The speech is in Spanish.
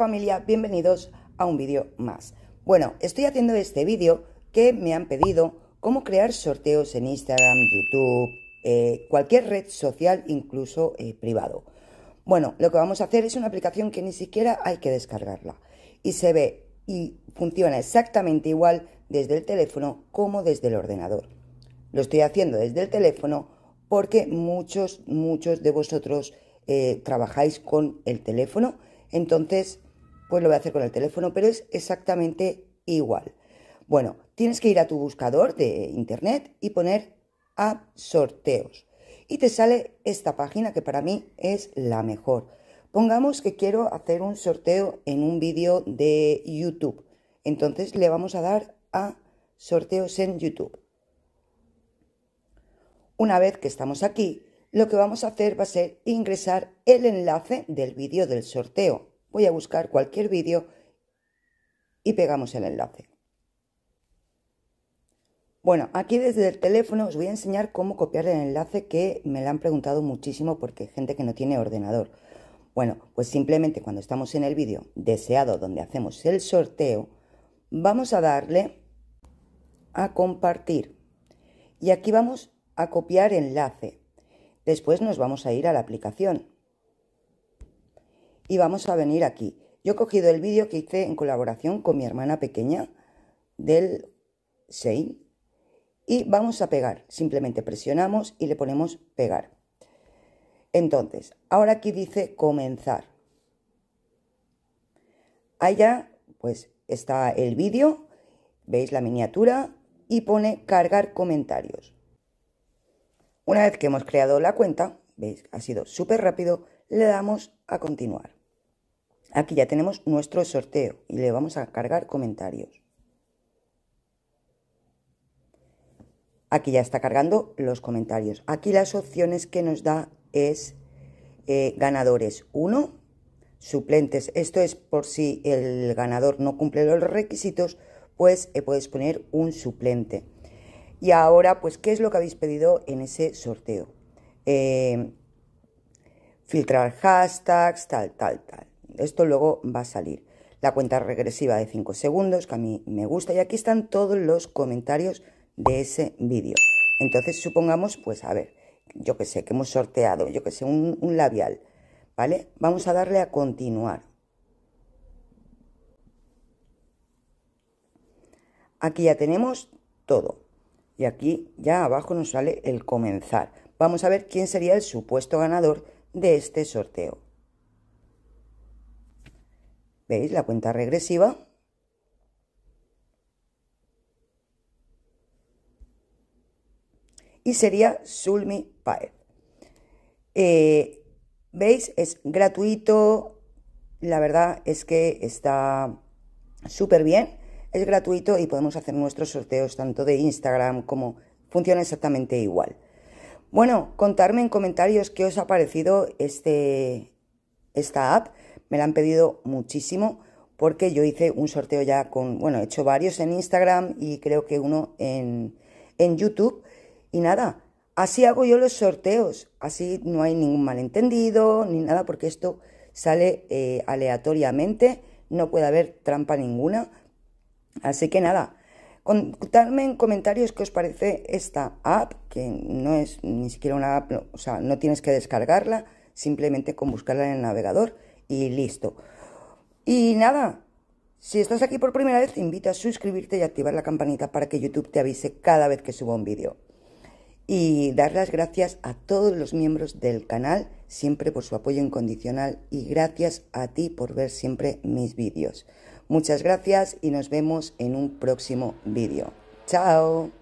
familia? Bienvenidos a un vídeo más. Bueno, estoy haciendo este vídeo que me han pedido cómo crear sorteos en Instagram, YouTube, eh, cualquier red social, incluso eh, privado. Bueno, lo que vamos a hacer es una aplicación que ni siquiera hay que descargarla. Y se ve y funciona exactamente igual desde el teléfono como desde el ordenador. Lo estoy haciendo desde el teléfono porque muchos, muchos de vosotros eh, trabajáis con el teléfono. Entonces, pues lo voy a hacer con el teléfono, pero es exactamente igual. Bueno, tienes que ir a tu buscador de internet y poner a sorteos. Y te sale esta página que para mí es la mejor. Pongamos que quiero hacer un sorteo en un vídeo de YouTube. Entonces le vamos a dar a sorteos en YouTube. Una vez que estamos aquí, lo que vamos a hacer va a ser ingresar el enlace del vídeo del sorteo. Voy a buscar cualquier vídeo y pegamos el enlace. Bueno, aquí desde el teléfono os voy a enseñar cómo copiar el enlace que me lo han preguntado muchísimo porque hay gente que no tiene ordenador. Bueno, pues simplemente cuando estamos en el vídeo deseado donde hacemos el sorteo, vamos a darle a compartir. Y aquí vamos a copiar enlace. Después nos vamos a ir a la aplicación y vamos a venir aquí. Yo he cogido el vídeo que hice en colaboración con mi hermana pequeña del 6. y vamos a pegar. Simplemente presionamos y le ponemos pegar. Entonces, ahora aquí dice comenzar. Allá, pues está el vídeo, veis la miniatura y pone cargar comentarios. Una vez que hemos creado la cuenta, veis, ha sido súper rápido, le damos a continuar. Aquí ya tenemos nuestro sorteo y le vamos a cargar comentarios. Aquí ya está cargando los comentarios. Aquí las opciones que nos da es eh, ganadores 1, suplentes. Esto es por si el ganador no cumple los requisitos, pues podéis eh, puedes poner un suplente. Y ahora, pues, ¿qué es lo que habéis pedido en ese sorteo? Eh, filtrar hashtags, tal, tal, tal. Esto luego va a salir. La cuenta regresiva de 5 segundos, que a mí me gusta. Y aquí están todos los comentarios de ese vídeo. Entonces, supongamos, pues, a ver, yo que sé, que hemos sorteado, yo que sé, un, un labial. ¿Vale? Vamos a darle a continuar. Aquí ya tenemos todo. Y aquí ya abajo nos sale el comenzar. Vamos a ver quién sería el supuesto ganador de este sorteo. ¿Veis la cuenta regresiva? Y sería Sulmi Paez. Eh, ¿Veis? Es gratuito. La verdad es que está súper bien. Es gratuito y podemos hacer nuestros sorteos tanto de Instagram como funciona exactamente igual. Bueno, contarme en comentarios qué os ha parecido este, esta app me la han pedido muchísimo porque yo hice un sorteo ya con, bueno, he hecho varios en Instagram y creo que uno en, YouTube. Y nada, así hago yo los sorteos, así no hay ningún malentendido ni nada porque esto sale eh, aleatoriamente, no puede haber trampa ninguna. Así que nada, contadme en comentarios qué os parece esta app, que no es ni siquiera una app, o sea, no tienes que descargarla, simplemente con buscarla en el navegador y listo. Y nada, si estás aquí por primera vez, te invito a suscribirte y activar la campanita para que YouTube te avise cada vez que suba un vídeo. Y dar las gracias a todos los miembros del canal, siempre por su apoyo incondicional y gracias a ti por ver siempre mis vídeos. Muchas gracias y nos vemos en un próximo vídeo. ¡Chao!